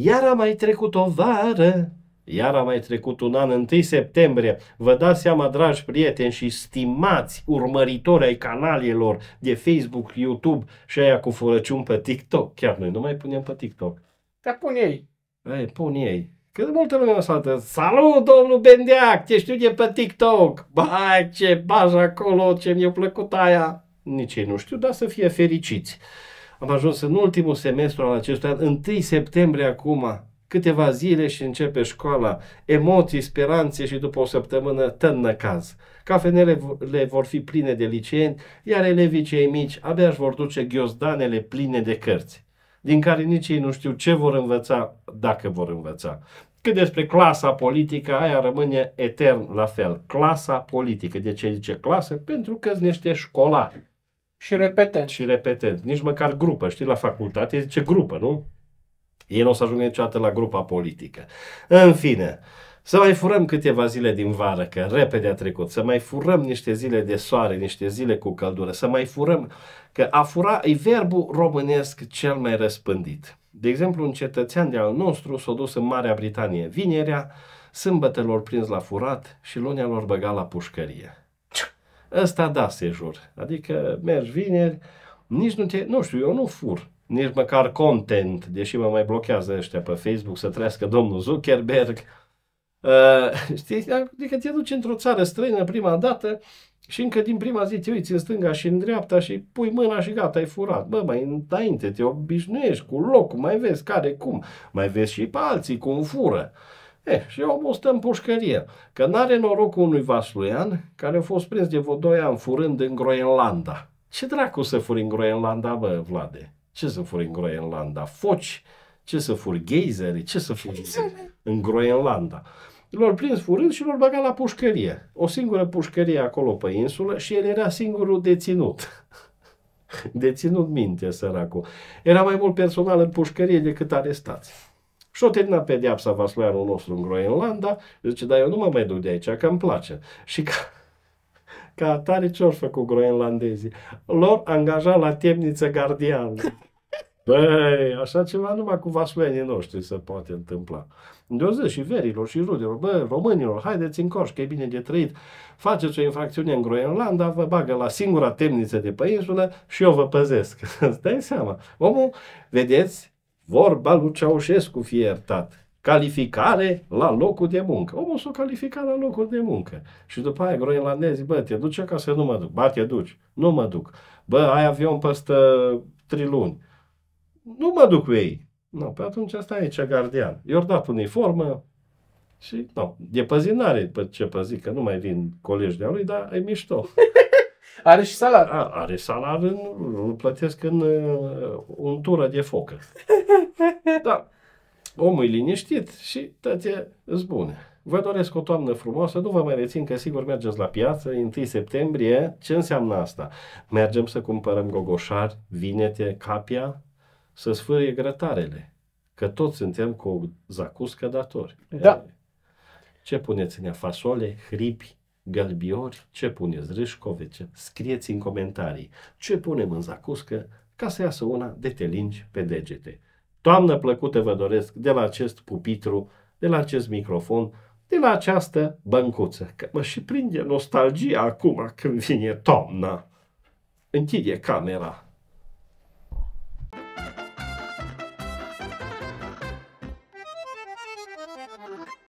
Iar a mai trecut o vară, iar a mai trecut un an, 1 septembrie. Vă dați seama, dragi prieteni și stimați urmăritori ai canalelor de Facebook, YouTube și aia cu furăciuni pe TikTok. Chiar noi nu mai punem pe TikTok. Dar pun ei. Ei, pun ei. Că de multă lume o Salut, domnul Bendeac, te știu de pe TikTok. Bai, ce baj acolo, ce mi-a plăcut aia. Nici ei nu știu, dar să fie fericiți. Am ajuns în ultimul semestru al acestui an, 1 septembrie acum, câteva zile și începe școala, emoții, speranțe și după o săptămână tână caz. Cafenele vor fi pline de liceeni, iar elevii cei mici abia își vor duce ghiozdanele pline de cărți, din care nici ei nu știu ce vor învăța, dacă vor învăța. Cât despre clasa politică, aia rămâne etern la fel. Clasa politică. De ce zice clasă? Pentru că sunt niște școlari. Și repetent. Și repetent. Nici măcar grupă. Știi, la facultate ce grupă, nu? Ei nu o să ajungă niciodată la grupa politică. În fine, să mai furăm câteva zile din vară, că repede a trecut, să mai furăm niște zile de soare, niște zile cu căldură, să mai furăm, că a fura e verbul românesc cel mai răspândit. De exemplu, un cetățean de al nostru s-a dus în Marea Britanie vinerea, sâmbătă lor prins la furat și lunea lor băga la pușcărie. Ăsta da sejur. Adică mergi vineri, nici nu te, nu știu, eu nu fur nici măcar content, deși mă mai blochează ăștia pe Facebook să trăiască domnul Zuckerberg. Uh, știi? Adică te duci într-o țară străină prima dată și încă din prima zi te uiți în stânga și în dreapta și pui mâna și gata, ai furat. Bă, mai înainte te obișnuiești cu locul, mai vezi care cum, mai vezi și pe alții cum fură. Uh, Eh, și omul stă în pușcărie, că n-are norocul unui vasluian care a fost prins de vreo 2 ani furând în Groenlanda. Ce dracu să furi în Groenlanda, bă, Vlade? Ce să furi în Groenlanda? Foci? Ce să furi geizeri? Ce să furi în Groenlanda? L-au prins furând și l-au băgat la pușcărie. O singură pușcărie acolo pe insulă și el era singurul deținut. deținut minte, săracul. Era mai mult personal în pușcărie decât arestați. Și o terminat pedeapsa vasluianul nostru în Groenlanda, zice, dar eu nu mă mai duc de aici, că îmi place. Și ca, ca tare ce-au făcut groenlandezii? Lor angaja la temniță gardian. Băi, așa ceva numai cu vasluienii noștri se poate întâmpla. Eu zic și verilor și rudelor, bă, românilor, haideți în coș, că e bine de trăit. Faceți o infracțiune în Groenlanda, vă bagă la singura temniță de pe insulă și eu vă păzesc. Îți dai seama. Omul, vedeți, Vorba lui Ceaușescu fie iertat. Calificare la locul de muncă. Omul s-o califica la locul de muncă. Și după aia groenlandezii, bă, te duce ca să nu mă duc. Ba, te duci. Nu mă duc. Bă, ai avion peste 3 luni. Nu mă duc cu ei. Nu, no, pe atunci asta e ce gardian. I-au dat uniformă și, nu, no, de păzinare pe ce păzi, că nu mai vin colegi de-a lui, dar e mișto. Are și salar. A, are salar, în, îl plătesc în uh, untură de focă. da. Omul e liniștit și toate bune. Vă doresc o toamnă frumoasă, nu vă mai rețin că sigur mergeți la piață, 1 septembrie, ce înseamnă asta? Mergem să cumpărăm gogoșari, vinete, capia, să sfârie grătarele, că toți suntem cu zacuscă datori. Da. Ce puneți în ea? Fasole, hripi, gălbiori, ce puneți, râșcovece, scrieți în comentarii ce punem în zacuscă ca să iasă una de te lingi pe degete. Toamnă plăcută vă doresc de la acest pupitru, de la acest microfon, de la această băncuță, că mă și prinde nostalgia acum când vine toamna. Închide camera.